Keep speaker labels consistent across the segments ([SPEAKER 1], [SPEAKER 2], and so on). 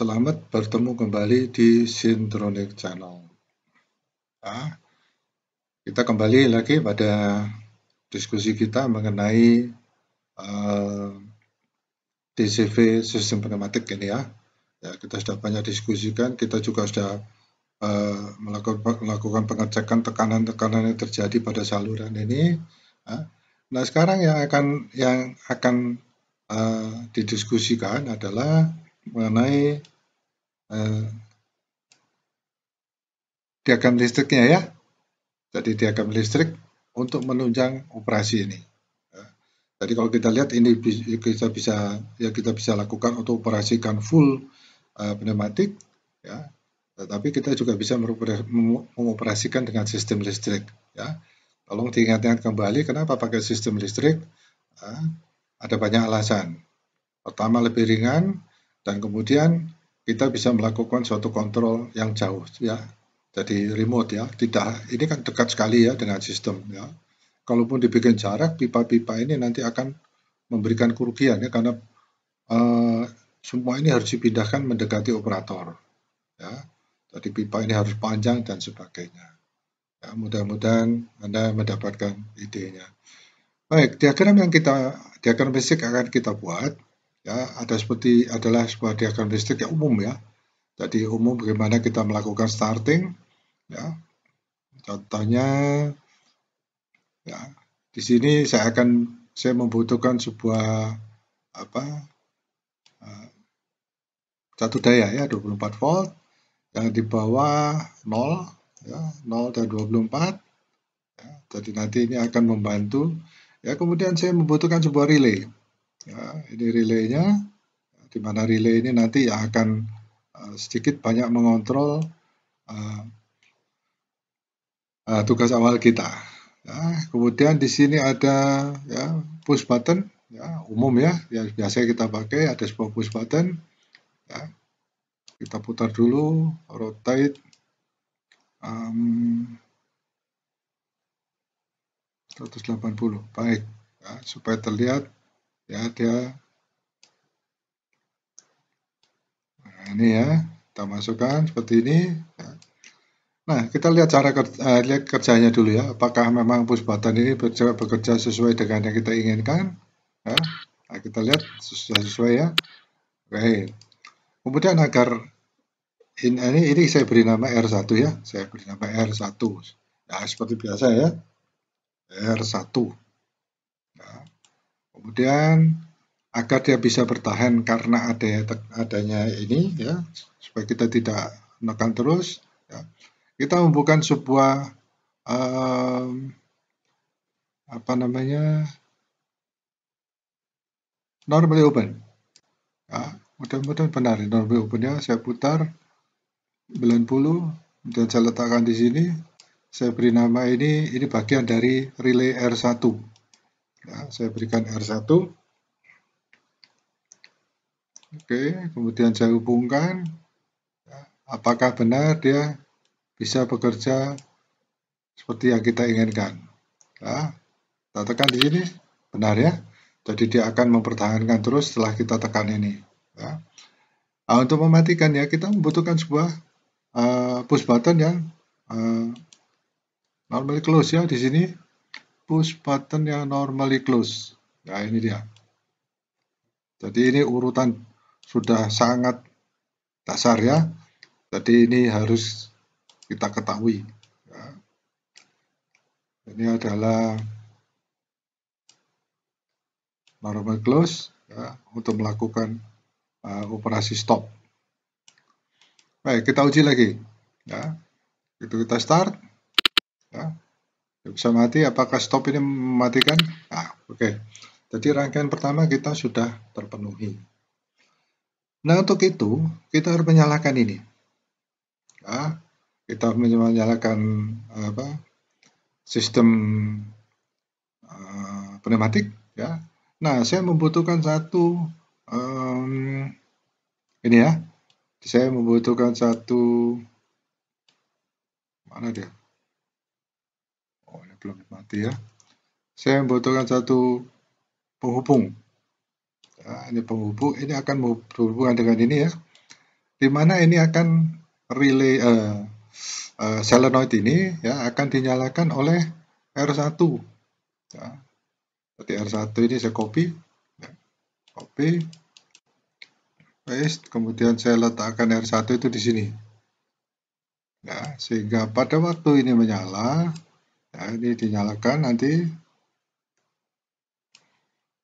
[SPEAKER 1] Selamat bertemu kembali di Sintronic Channel. Nah, kita kembali lagi pada diskusi kita mengenai uh, eh, DCV sistem pneumatik ini ya. ya. Kita sudah banyak diskusikan, kita juga sudah uh, melakukan, pengecekan tekanan-tekanan yang terjadi pada saluran ini. Nah, Nah sekarang yang akan yang akan uh, didiskusikan adalah mengenai uh, diagram listriknya ya. Jadi diagram listrik untuk menunjang operasi ini. Ya. Jadi kalau kita lihat ini ya kita bisa ya kita bisa lakukan untuk operasikan full uh, pneumatik ya. Tetapi kita juga bisa mengoperasikan dengan sistem listrik ya. Tolong diingat-ingat kembali kenapa pakai sistem listrik? Uh, ada banyak alasan. Pertama lebih ringan, dan kemudian kita bisa melakukan suatu kontrol yang jauh ya. Jadi remote ya, tidak ini kan dekat sekali ya dengan sistem ya. Kalaupun dibikin jarak, pipa-pipa ini nanti akan memberikan kerugian ya karena uh, semua ini harus dipindahkan mendekati operator ya. Jadi pipa ini harus panjang dan sebagainya. Ya, mudah-mudahan Anda mendapatkan idenya. Baik, diagram yang kita diagram basic akan kita buat ya ada seperti adalah sebuah diagram listrik yang umum ya jadi umum bagaimana kita melakukan starting ya contohnya ya di sini saya akan saya membutuhkan sebuah apa eh, satu daya ya 24 volt yang di bawah 0 ya 0 dan 24 ya, jadi nanti ini akan membantu ya kemudian saya membutuhkan sebuah relay Ya, ini relaynya, di mana relay ini nanti yang akan uh, sedikit banyak mengontrol uh, uh, tugas awal kita. Ya, kemudian di sini ada ya, push button, ya, umum ya, yang biasa kita pakai ada sebuah push button. Ya. Kita putar dulu, rotate. Um, 180, baik. Ya, supaya terlihat ya dia nah, ini ya kita masukkan seperti ini ya. nah kita lihat cara kerja, uh, eh, lihat kerjanya dulu ya apakah memang push button ini bekerja, bekerja sesuai dengan yang kita inginkan ya nah, kita lihat sesuai sesuai ya oke kemudian agar ini, eh, ini ini saya beri nama R1 ya saya beri nama R1 ya nah, seperti biasa ya R1 nah, Kemudian agar dia bisa bertahan karena ada adanya ini ya supaya kita tidak menekan terus ya, kita membuka sebuah um, apa namanya normally open ya, mudah-mudahan benar normally open ya saya putar 90 dan saya letakkan di sini saya beri nama ini ini bagian dari relay R1 Nah, saya berikan R1. Oke, kemudian saya hubungkan. Ya, apakah benar dia bisa bekerja seperti yang kita inginkan? Nah, kita tekan di sini, benar ya. Jadi dia akan mempertahankan terus setelah kita tekan ini. Ya. Nah, untuk mematikan ya, kita membutuhkan sebuah uh, push button yang uh, normally close ya di sini push button yang normally close. Nah, ini dia. Jadi ini urutan sudah sangat dasar ya. Jadi ini harus kita ketahui. Ya. Ini adalah normal close ya, untuk melakukan uh, operasi stop. Baik, kita uji lagi. Ya. Itu kita start bisa mati apakah stop ini mematikan ah oke okay. jadi rangkaian pertama kita sudah terpenuhi nah untuk itu kita harus menyalakan ini Ah, kita menyalakan apa sistem uh, pneumatik ya nah saya membutuhkan satu um, ini ya saya membutuhkan satu mana dia belum mati ya. Saya membutuhkan satu penghubung. Nah, ini penghubung, ini akan berhubungan dengan ini ya. Di mana ini akan relay uh, uh, solenoid ini ya akan dinyalakan oleh R1. Ya. Jadi R1 ini saya copy, ya. copy, paste, kemudian saya letakkan R1 itu di sini. Ya, sehingga pada waktu ini menyala, ya, ini dinyalakan nanti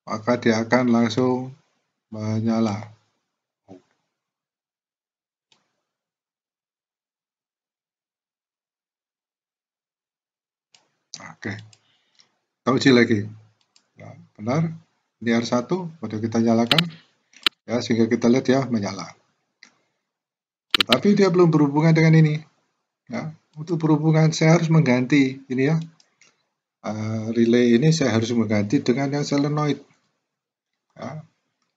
[SPEAKER 1] maka dia akan langsung menyala oke kita uji lagi Ya, benar ini R1 baru kita nyalakan ya sehingga kita lihat ya menyala tetapi dia belum berhubungan dengan ini ya untuk perhubungan saya harus mengganti ini ya eh, relay ini saya harus mengganti dengan yang solenoid ya.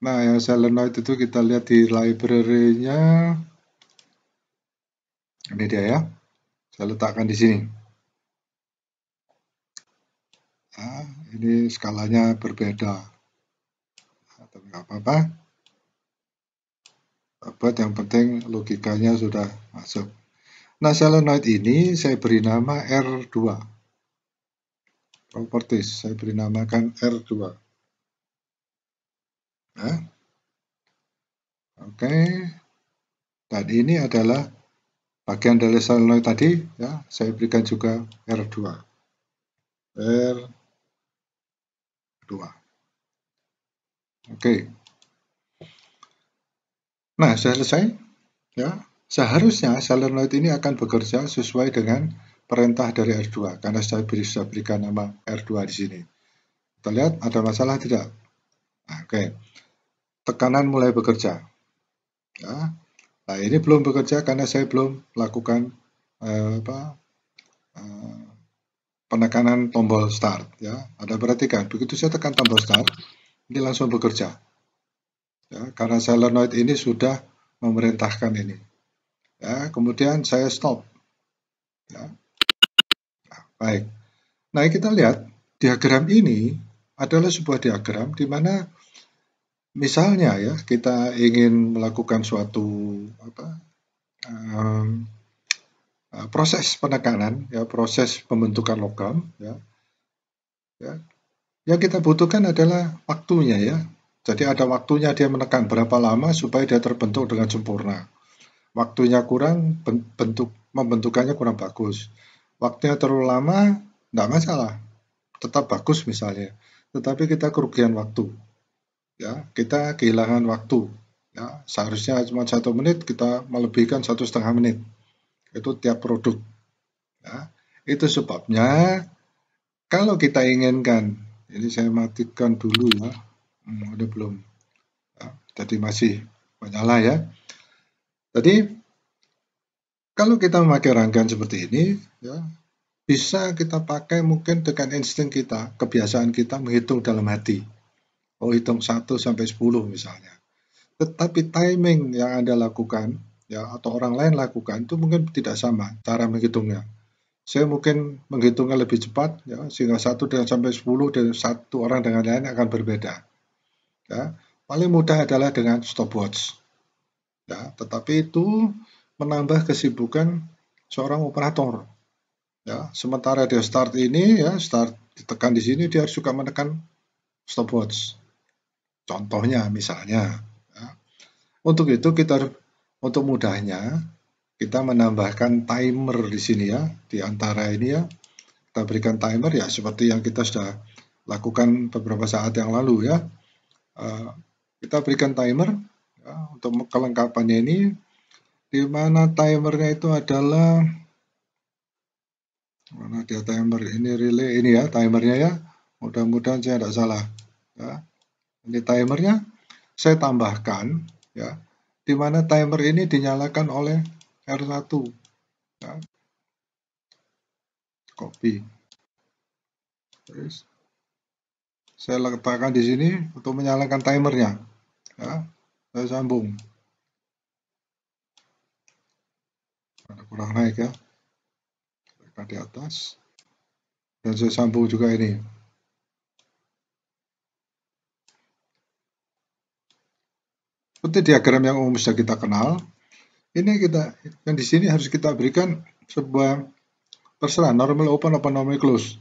[SPEAKER 1] nah yang solenoid itu kita lihat di library-nya ini dia ya saya letakkan di sini nah, ini skalanya berbeda nah, tapi nggak apa-apa buat yang penting logikanya sudah masuk Nah, solenoid ini saya beri nama R2. Properties, saya beri namakan R2. Nah. Oke. Okay. Dan ini adalah bagian dari solenoid tadi, ya. Saya berikan juga R2. R2. Oke. Okay. Nah, sudah selesai. Ya, Seharusnya solenoid ini akan bekerja sesuai dengan perintah dari R2 karena saya bisa berikan nama R2 di sini. Terlihat ada masalah tidak? Oke, okay. tekanan mulai bekerja. Ya. Nah ini belum bekerja karena saya belum lakukan eh, apa, eh, penekanan tombol start. Ya, ada perhatikan begitu saya tekan tombol start ini langsung bekerja. Ya, karena solenoid ini sudah memerintahkan ini. Ya, kemudian saya stop. Ya. Nah, baik. Nah, kita lihat diagram ini adalah sebuah diagram di mana misalnya ya kita ingin melakukan suatu apa um, proses penekanan ya proses pembentukan logam ya ya yang kita butuhkan adalah waktunya ya jadi ada waktunya dia menekan berapa lama supaya dia terbentuk dengan sempurna waktunya kurang bentuk membentukannya kurang bagus waktunya terlalu lama tidak masalah tetap bagus misalnya tetapi kita kerugian waktu ya kita kehilangan waktu ya seharusnya cuma satu menit kita melebihkan satu setengah menit itu tiap produk ya itu sebabnya kalau kita inginkan ini saya matikan dulu ya hmm, ada belum ya, jadi masih menyala ya jadi kalau kita memakai rangkaian seperti ini, ya, bisa kita pakai mungkin dengan insting kita, kebiasaan kita menghitung dalam hati. Oh, hitung 1 sampai 10 misalnya. Tetapi timing yang Anda lakukan, ya atau orang lain lakukan, itu mungkin tidak sama cara menghitungnya. Saya mungkin menghitungnya lebih cepat, ya, sehingga 1 dan sampai 10 dan satu orang dengan lain akan berbeda. Ya. Paling mudah adalah dengan stopwatch ya, tetapi itu menambah kesibukan seorang operator. Ya, sementara dia start ini ya start ditekan di sini dia suka menekan stopwatch. Contohnya misalnya. Ya. Untuk itu kita untuk mudahnya kita menambahkan timer di sini ya di antara ini ya kita berikan timer ya seperti yang kita sudah lakukan beberapa saat yang lalu ya eh, kita berikan timer untuk kelengkapannya ini di mana timernya itu adalah mana dia timer ini relay ini ya timernya ya mudah-mudahan saya tidak salah ya ini timernya saya tambahkan ya di mana timer ini dinyalakan oleh R1 ya. copy saya letakkan di sini untuk menyalakan timernya ya saya eh, sambung. Ada kurang naik ya. Kita di atas. Dan saya sambung juga ini. Seperti diagram yang umum sudah kita kenal, ini kita yang di sini harus kita berikan sebuah terserah normal open open normal close.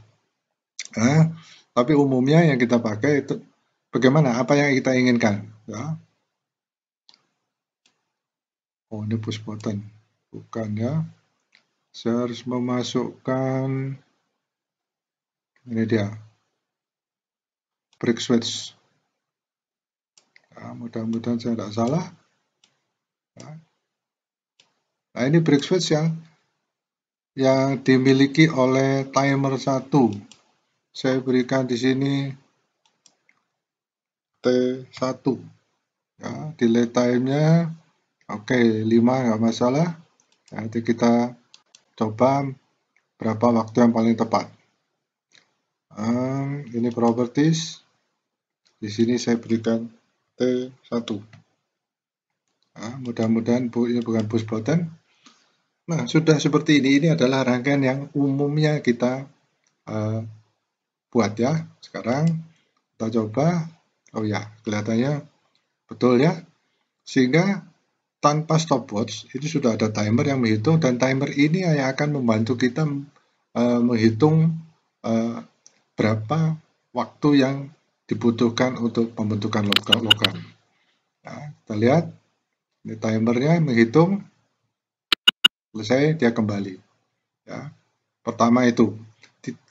[SPEAKER 1] Nah, tapi umumnya yang kita pakai itu bagaimana apa yang kita inginkan. Ya. Oh, ini push button. Bukan ya. Saya harus memasukkan ini dia. Break switch. Nah, mudah-mudahan saya tidak salah. Ya. Nah, ini break switch yang yang dimiliki oleh timer 1. Saya berikan di sini T1. Ya, delay time-nya Oke, 5 nggak masalah. Nanti kita coba berapa waktu yang paling tepat. Um, ini properties. Di sini saya berikan T1. Nah, mudah-mudahan bu, ini bukan push button. Nah, sudah seperti ini. Ini adalah rangkaian yang umumnya kita uh, buat ya. Sekarang kita coba. Oh ya, kelihatannya betul ya. Sehingga tanpa stopwatch itu sudah ada timer yang menghitung dan timer ini yang akan membantu kita uh, menghitung uh, berapa waktu yang dibutuhkan untuk pembentukan logam. logam. Nah, kita lihat ini timernya menghitung selesai dia kembali. Ya. Pertama itu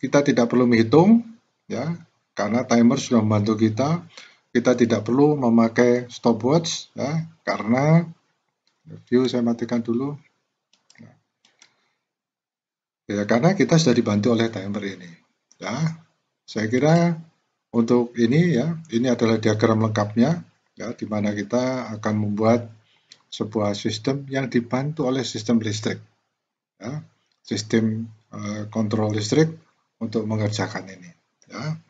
[SPEAKER 1] kita tidak perlu menghitung ya karena timer sudah membantu kita kita tidak perlu memakai stopwatch ya karena View saya matikan dulu. Nah. Ya, karena kita sudah dibantu oleh timer ini. Ya, saya kira untuk ini ya, ini adalah diagram lengkapnya ya di mana kita akan membuat sebuah sistem yang dibantu oleh sistem listrik. Ya, sistem eh, kontrol listrik untuk mengerjakan ini. Ya.